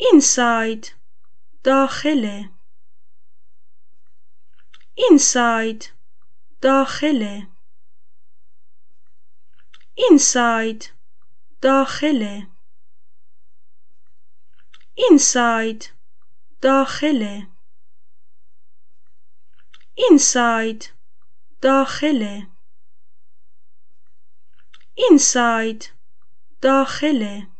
inside داخل inside داخل inside داخل inside داخل inside داخل inside داخله